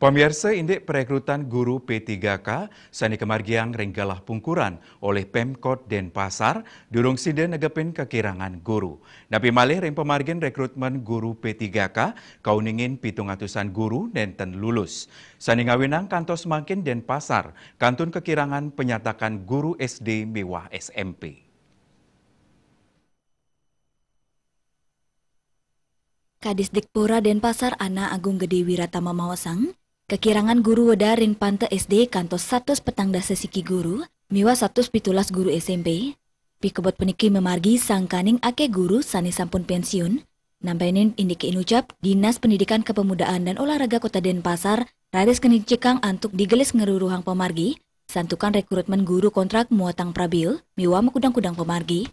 Pemirsa indek perekrutan guru P3K Sani Kemargiang renggalah pungkuran oleh Pemkot Denpasar durung sida negepin kekirangan guru. Napi malih reng pemargin rekrutmen guru P3K kauningin pitung atusan guru nenten lulus. Sani ngawinang kantos makin Denpasar kantun kekirangan penyatakan guru SD mewah SMP. Kadis Kadisdikpora Denpasar Ana Agung Gede Wiratama Mawasang Kekirangan guru weda pante SD kantor satu petang dasa siki guru, miwa 100 pitulas guru SMP, pikebot peniki memargi sang kaning ake guru sani sampun pensiun, nampainin indike inucap Dinas Pendidikan Kepemudaan dan Olahraga Kota Denpasar, rares kening cekang antuk digelis ngeruruhang pemargi, santukan rekrutmen guru kontrak muatang prabil, miwa mekudang-kudang pemargi,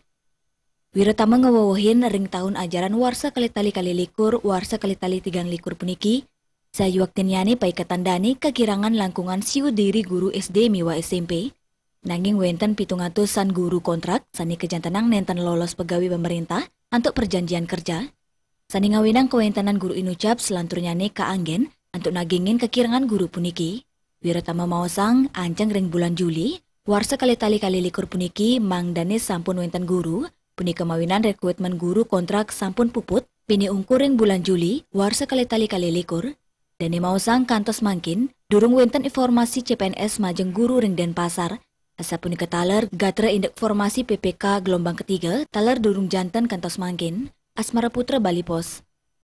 Wiratama ngewawohin ring tahun ajaran warsa kali tali kali likur, warsa kali tali tigang likur peniki, sayuwaktinyani dani kekirangan langkungan siu diri guru SD miwa SMP, nanging wenten pitung atusan guru kontrak sani kejantanang nenten lolos pegawai pemerintah untuk perjanjian kerja. Sani ngawinang kewentenan guru inucap ka anggen untuk nagingin kekirangan guru puniki. Wiratama mawasang, anceng ring bulan Juli, warsa kali tali kali likur puniki mang Danis sampun wenten guru, punika mawinan rekrutmen guru kontrak sampun puput, Pini ring bulan Juli, warsa kali tali kali likur, Dani Mausang kantos mangkin, durung wenten informasi CPNS majeng guru ring Denpasar, asapun ke taler gatra indek formasi PPK gelombang ketiga, taler durung jantan kantos mangkin, Asmara Putra Bali Pos.